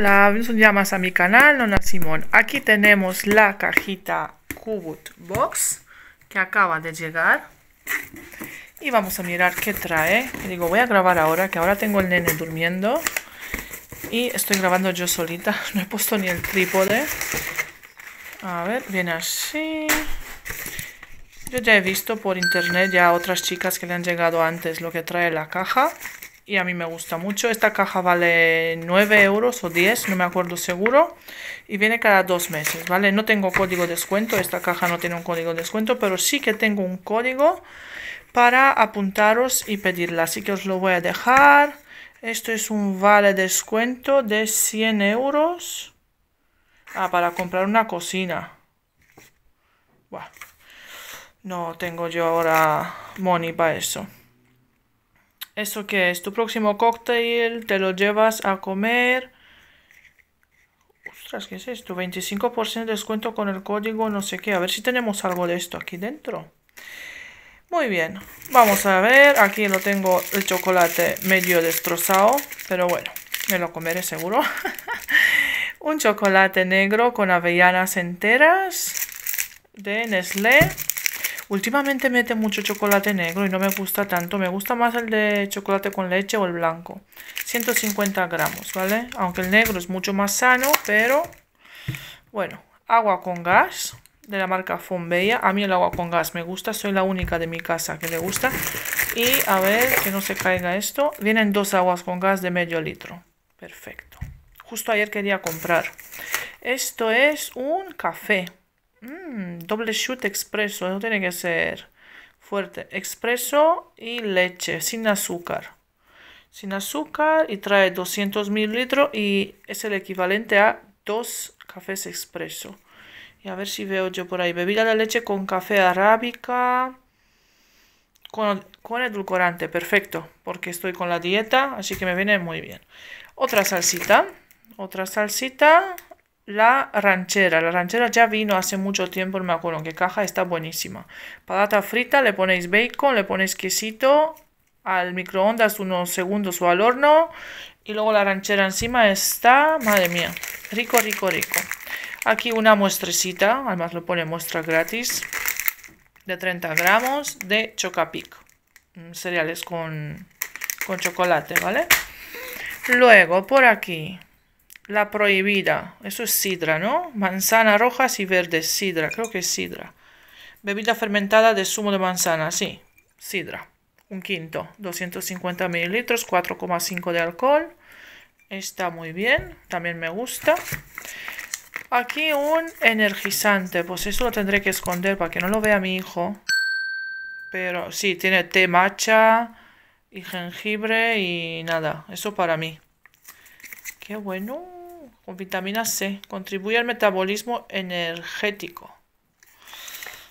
Hola, bienvenidos ya más a mi canal, Nona Simón. Aquí tenemos la cajita Cubot Box que acaba de llegar. Y vamos a mirar qué trae. Y digo, voy a grabar ahora, que ahora tengo el nene durmiendo. Y estoy grabando yo solita, no he puesto ni el trípode. A ver, viene así. Yo ya he visto por internet ya otras chicas que le han llegado antes lo que trae la caja y a mí me gusta mucho. Esta caja vale 9 euros o 10, no me acuerdo seguro. Y viene cada dos meses, ¿vale? No tengo código de descuento, esta caja no tiene un código de descuento, pero sí que tengo un código para apuntaros y pedirla. Así que os lo voy a dejar. Esto es un vale descuento de 100 euros. Ah, para comprar una cocina. Buah. No tengo yo ahora money para eso. ¿Eso qué es? Tu próximo cóctel te lo llevas a comer. Ostras, ¿qué es esto? 25% de descuento con el código no sé qué. A ver si tenemos algo de esto aquí dentro. Muy bien, vamos a ver. Aquí lo tengo el chocolate medio destrozado, pero bueno, me lo comeré seguro. Un chocolate negro con avellanas enteras de Nestlé. Últimamente mete mucho chocolate negro y no me gusta tanto. Me gusta más el de chocolate con leche o el blanco. 150 gramos, ¿vale? Aunque el negro es mucho más sano, pero... Bueno, agua con gas de la marca Fonbella. A mí el agua con gas me gusta. Soy la única de mi casa que le gusta. Y a ver que no se caiga esto. Vienen dos aguas con gas de medio litro. Perfecto. Justo ayer quería comprar. Esto es un café. Mm, doble shoot expreso, no tiene que ser fuerte. Expreso y leche, sin azúcar. Sin azúcar y trae 200 mililitros y es el equivalente a dos cafés expreso. Y a ver si veo yo por ahí. Bebida de leche con café arábica. Con, con, edulcorante, perfecto, porque estoy con la dieta, así que me viene muy bien. Otra salsita, otra salsita, la ranchera. La ranchera ya vino hace mucho tiempo, no me acuerdo en qué caja, está buenísima. Patata frita, le ponéis bacon, le ponéis quesito, al microondas unos segundos o al horno. Y luego la ranchera encima está, madre mía, rico, rico, rico. Aquí una muestrecita, además lo pone muestra gratis, de 30 gramos de Chocapic. Mm, cereales con, con chocolate, ¿vale? Luego, por aquí, la prohibida. Eso es sidra, ¿no? Manzana rojas y verdes. Sidra. Creo que es sidra. Bebida fermentada de zumo de manzana. Sí. Sidra. Un quinto. 250 mililitros. 4,5 de alcohol. Está muy bien. También me gusta. Aquí un energizante. Pues eso lo tendré que esconder para que no lo vea mi hijo. Pero sí, tiene té macha y jengibre y nada. Eso para mí. Qué bueno con vitamina C. Contribuye al metabolismo energético.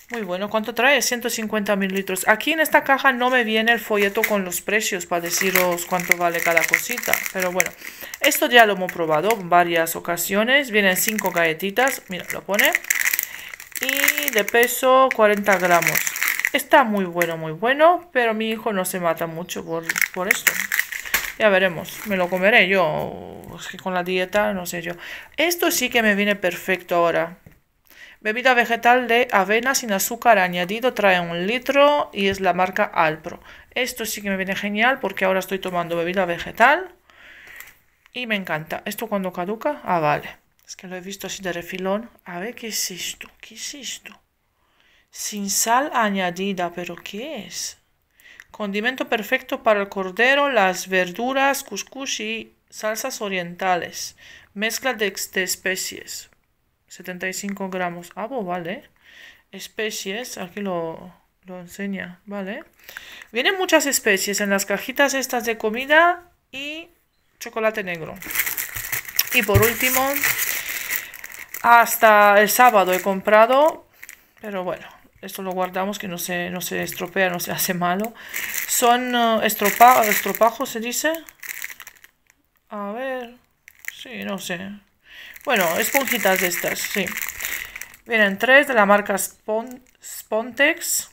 Muy bueno, ¿cuánto trae? 150 litros Aquí en esta caja no me viene el folleto con los precios para deciros cuánto vale cada cosita. Pero bueno, esto ya lo hemos probado en varias ocasiones. Vienen cinco galletitas, mira, lo pone. Y de peso 40 gramos. Está muy bueno, muy bueno, pero mi hijo no se mata mucho por, por esto. Ya veremos, me lo comeré yo. Es que con la dieta, no sé yo. Esto sí que me viene perfecto ahora. Bebida vegetal de avena sin azúcar añadido, trae un litro y es la marca Alpro. Esto sí que me viene genial porque ahora estoy tomando bebida vegetal y me encanta. ¿Esto cuando caduca? Ah, vale. Es que lo he visto así de refilón. A ver, ¿qué es esto? ¿Qué es esto? Sin sal añadida, pero ¿qué es? Condimento perfecto para el cordero, las verduras, cuscús y salsas orientales. Mezcla de, especies. 75 gramos. Ah, vale. Especies, aquí lo enseña, ¿vale? Vienen muchas especies en las cajitas estas de comida y chocolate negro. Y por último, hasta el sábado he comprado, pero bueno, esto lo guardamos que no se, no se estropea, no se hace malo. Son eh, estropajos, estropajo, se dice. A ver. Sí, no sé. Bueno, esponjitas de estas, sí. Vienen tres de la marca Spontex.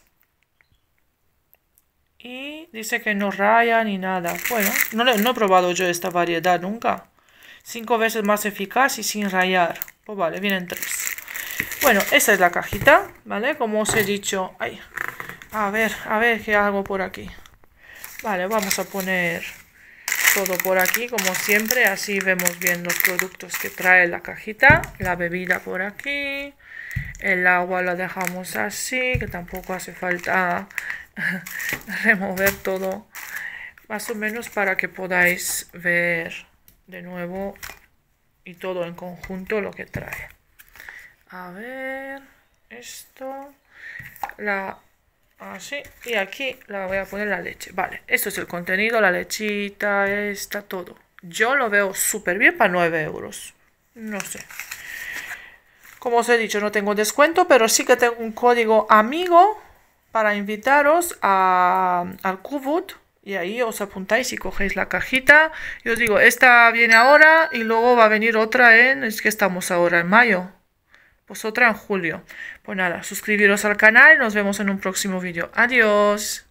Y dice que no raya ni nada. Bueno, no, no he probado yo esta variedad nunca. Cinco veces más eficaz y sin rayar. Pues vale, vienen tres. Bueno, esa es la cajita, ¿vale? Como os he dicho... Ay, a ver, a ver qué hago por aquí. Vale, vamos a poner todo por aquí, como siempre. Así vemos bien los productos que trae la cajita. La bebida por aquí. El agua la dejamos así, que tampoco hace falta remover todo. Más o menos para que podáis ver de nuevo y todo en conjunto lo que trae. A ver, esto, la así, ah, y aquí la voy a poner la leche. Vale, esto es el contenido, la lechita, está todo. Yo lo veo súper bien para 9 euros. No sé. Como os he dicho, no tengo descuento, pero sí que tengo un código amigo para invitaros al Kubut y ahí os apuntáis y cogéis la cajita. Y os digo, esta viene ahora y luego va a venir otra en, es que estamos ahora en mayo, pues otra en julio. Pues nada, suscribiros al canal y nos vemos en un próximo vídeo. Adiós.